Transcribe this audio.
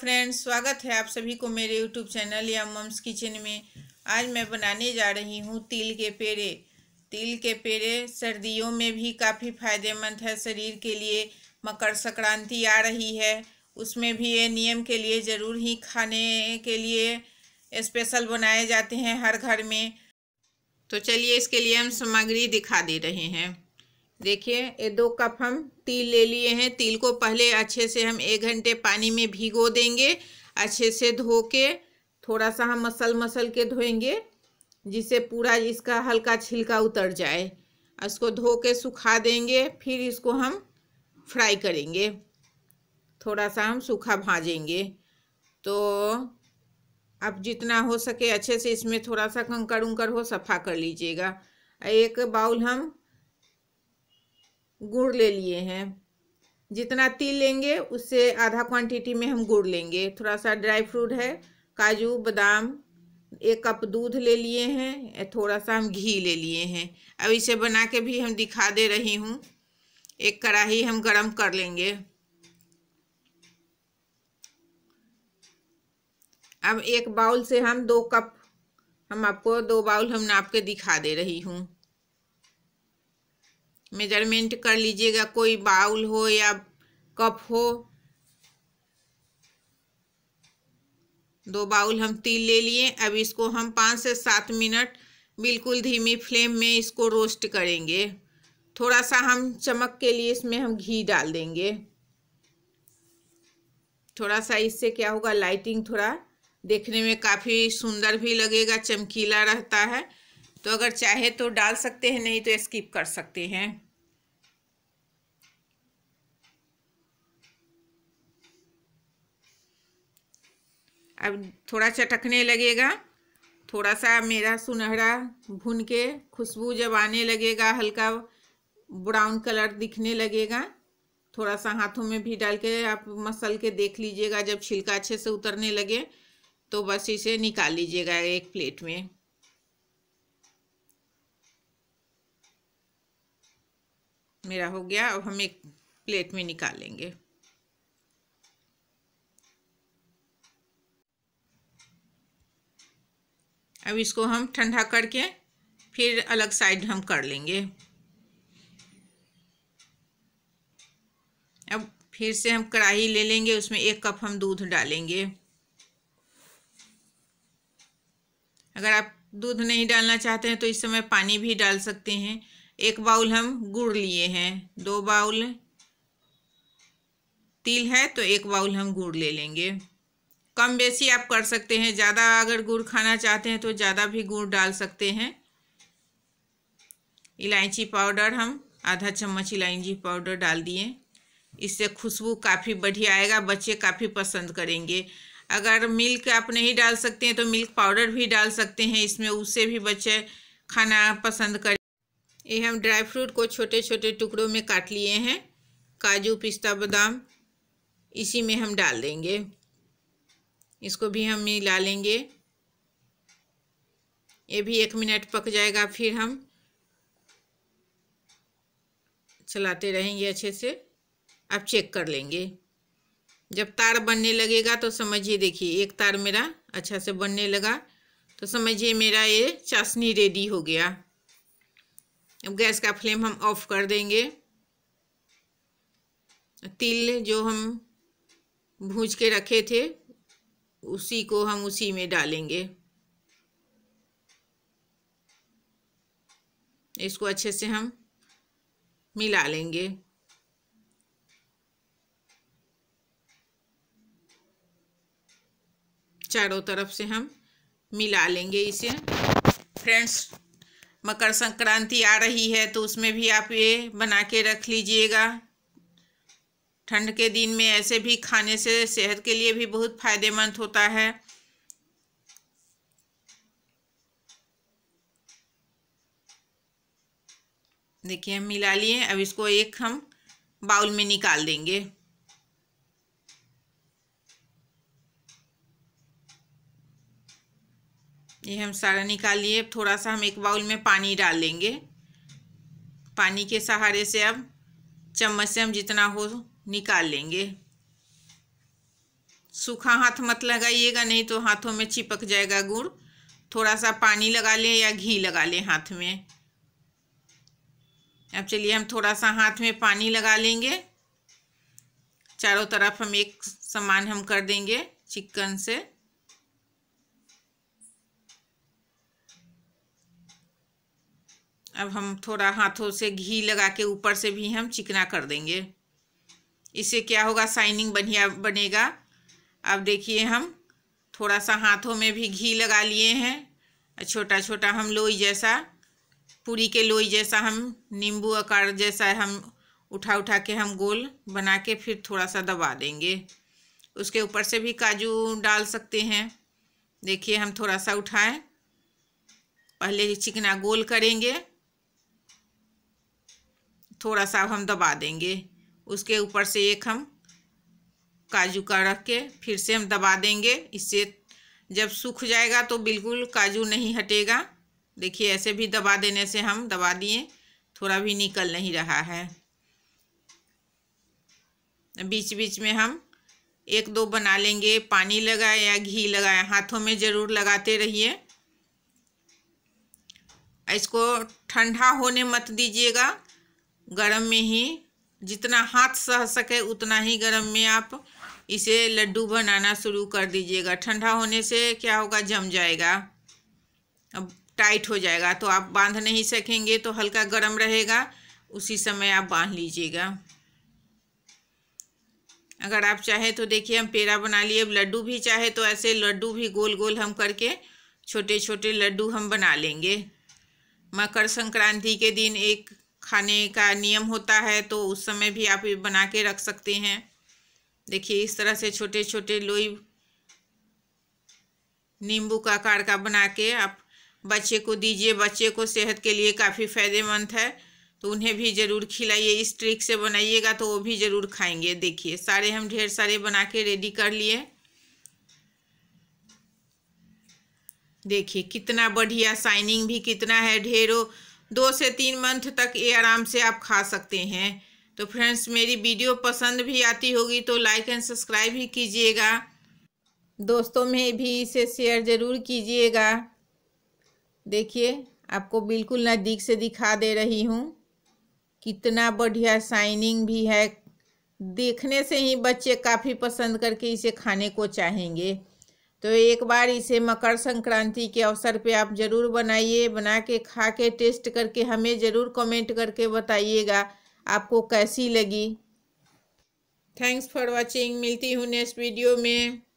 friends स्वागत है आप सभी को मेरे यूट्यूब चैनल या मम्स किचन में आज मैं बनाने जा रही हूँ तिल के पेड़े तिल के पेड़े सर्दियों में भी काफ़ी फायदेमंद है शरीर के लिए मकर संक्रांति आ रही है उसमें भी ये नियम के लिए ज़रूर ही खाने के लिए स्पेशल बनाए जाते हैं हर घर में तो चलिए इसके लिए हम सामग्री दिखा दे रहे हैं देखिए ये दो कप हम तिल ले लिए हैं तिल को पहले अच्छे से हम एक घंटे पानी में भिगो देंगे अच्छे से धो के थोड़ा सा हम मसल मसल के धोएंगे जिससे पूरा इसका हल्का छिलका उतर जाए इसको धो के सुखा देंगे फिर इसको हम फ्राई करेंगे थोड़ा सा हम सूखा भाजेंगे तो आप जितना हो सके अच्छे से इसमें थोड़ा सा कंकड़ उंकड़ हो सफ़ा कर लीजिएगा एक बाउल हम गुड़ ले लिए हैं जितना तिल लेंगे उससे आधा क्वांटिटी में हम गुड़ लेंगे थोड़ा सा ड्राई फ्रूट है काजू बादाम एक कप दूध ले लिए हैं थोड़ा सा हम घी ले लिए हैं अब इसे बना के भी हम दिखा दे रही हूँ एक कढ़ाही हम गरम कर लेंगे अब एक बाउल से हम दो कप हम आपको दो बाउल हम नाप के दिखा दे रही हूँ मेजरमेंट कर लीजिएगा कोई बाउल हो या कप हो दो बाउल हम तिल ले लिए अब इसको हम पाँच से सात मिनट बिल्कुल धीमी फ्लेम में इसको रोस्ट करेंगे थोड़ा सा हम चमक के लिए इसमें हम घी डाल देंगे थोड़ा सा इससे क्या होगा लाइटिंग थोड़ा देखने में काफ़ी सुंदर भी लगेगा चमकीला रहता है तो अगर चाहे तो डाल सकते हैं नहीं तो स्किप कर सकते हैं अब थोड़ा चटकने लगेगा थोड़ा सा मेरा सुनहरा भुन के खुशबू जब आने लगेगा हल्का ब्राउन कलर दिखने लगेगा थोड़ा सा हाथों में भी डाल के आप मसल के देख लीजिएगा जब छिलका अच्छे से उतरने लगे तो बस इसे निकाल लीजिएगा एक प्लेट में मेरा हो गया अब हम एक प्लेट में निकालेंगे अब इसको हम ठंडा करके फिर अलग साइड हम कर लेंगे अब फिर से हम कढ़ाई ले लेंगे उसमें एक कप हम दूध डालेंगे अगर आप दूध नहीं डालना चाहते हैं तो इस समय पानी भी डाल सकते हैं एक बाउल हम गुड़ लिए हैं दो बाउल तिल है तो एक बाउल हम गुड़ ले लेंगे कम बेसी आप कर सकते हैं ज़्यादा अगर गुड़ खाना चाहते हैं तो ज़्यादा भी गुड़ डाल सकते हैं इलायची पाउडर हम आधा चम्मच इलायची पाउडर डाल दिए इससे खुशबू काफ़ी बढ़िया आएगा बच्चे काफ़ी पसंद करेंगे अगर मिल्क आप नहीं डाल सकते हैं तो मिल्क पाउडर भी डाल सकते हैं इसमें उससे भी बच्चे खाना पसंद करें ये हम ड्राई फ्रूट को छोटे छोटे टुकड़ों में काट लिए हैं काजू पिस्ता बादाम इसी में हम डाल देंगे इसको भी हम मिला लेंगे ये भी एक मिनट पक जाएगा फिर हम चलाते रहेंगे अच्छे से आप चेक कर लेंगे जब तार बनने लगेगा तो समझिए देखिए एक तार मेरा अच्छा से बनने लगा तो समझिए मेरा ये चाशनी रेडी हो गया अब गैस का फ्लेम हम ऑफ कर देंगे तिल जो हम भूज के रखे थे उसी को हम उसी में डालेंगे इसको अच्छे से हम मिला लेंगे चारों तरफ से हम मिला लेंगे इसे फ्रेंड्स मकर संक्रांति आ रही है तो उसमें भी आप ये बना के रख लीजिएगा ठंड के दिन में ऐसे भी खाने से सेहत के लिए भी बहुत फ़ायदेमंद होता है देखिए हम मिला लिए अब इसको एक हम बाउल में निकाल देंगे ये हम सारा निकाल लिए थोड़ा सा हम एक बाउल में पानी डाल लेंगे पानी के सहारे से अब चम्मच से हम जितना हो निकाल लेंगे सूखा हाथ मत लगाइएगा नहीं तो हाथों में चिपक जाएगा गुड़ थोड़ा सा पानी लगा लें या घी लगा लें हाथ में अब चलिए हम थोड़ा सा हाथ में पानी लगा लेंगे चारों तरफ हम एक समान हम कर देंगे चिकन से अब हम थोड़ा हाथों से घी लगा के ऊपर से भी हम चिकना कर देंगे इससे क्या होगा साइनिंग बढ़िया बनेगा अब देखिए हम थोड़ा सा हाथों में भी घी लगा लिए हैं छोटा छोटा हम लोई जैसा पूरी के लोई जैसा हम नींबू आकार जैसा हम उठा उठा के हम गोल बना के फिर थोड़ा सा दबा देंगे उसके ऊपर से भी काजू डाल सकते हैं देखिए हम थोड़ा सा उठाएं पहले चिकना गोल करेंगे थोड़ा सा हम दबा देंगे उसके ऊपर से एक हम काजू का रख के फिर से हम दबा देंगे इससे जब सूख जाएगा तो बिल्कुल काजू नहीं हटेगा देखिए ऐसे भी दबा देने से हम दबा दिए थोड़ा भी निकल नहीं रहा है बीच बीच में हम एक दो बना लेंगे पानी लगाए या घी लगाए हाथों में ज़रूर लगाते रहिए इसको ठंडा होने मत दीजिएगा गर्म में ही जितना हाथ सह सके उतना ही गर्म में आप इसे लड्डू बनाना शुरू कर दीजिएगा ठंडा होने से क्या होगा जम जाएगा अब टाइट हो जाएगा तो आप बांध नहीं सकेंगे तो हल्का गर्म रहेगा उसी समय आप बांध लीजिएगा अगर आप चाहे तो देखिए हम पेड़ा बना लिए अब लड्डू भी चाहे तो ऐसे लड्डू भी गोल गोल हम करके छोटे छोटे लड्डू हम बना लेंगे मकर संक्रांति के दिन एक खाने का नियम होता है तो उस समय भी आप बना के रख सकते हैं देखिए इस तरह से छोटे छोटे लोई नींबू का आकार का बना के आप बच्चे को दीजिए बच्चे को सेहत के लिए काफ़ी फ़ायदेमंद है तो उन्हें भी ज़रूर खिलाइए इस ट्रिक से बनाइएगा तो वो भी ज़रूर खाएंगे देखिए सारे हम ढेर सारे बना के रेडी कर लिए देखिए कितना बढ़िया साइनिंग भी कितना है ढेरों दो से तीन मंथ तक ये आराम से आप खा सकते हैं तो फ्रेंड्स मेरी वीडियो पसंद भी आती होगी तो लाइक एंड सब्सक्राइब भी कीजिएगा दोस्तों में भी इसे शेयर ज़रूर कीजिएगा देखिए आपको बिल्कुल नज़दीक से दिखा दे रही हूँ कितना बढ़िया शाइनिंग भी है देखने से ही बच्चे काफ़ी पसंद करके इसे खाने को चाहेंगे तो एक बार इसे मकर संक्रांति के अवसर पे आप ज़रूर बनाइए बना के खा के टेस्ट करके हमें ज़रूर कमेंट करके बताइएगा आपको कैसी लगी थैंक्स फॉर वाचिंग मिलती हूँ नेक्स्ट वीडियो में